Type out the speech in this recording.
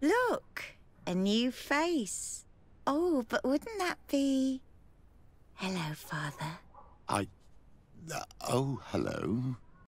Look, a new face. Oh, but wouldn't that be... Hello, Father. I... Uh, oh, hello.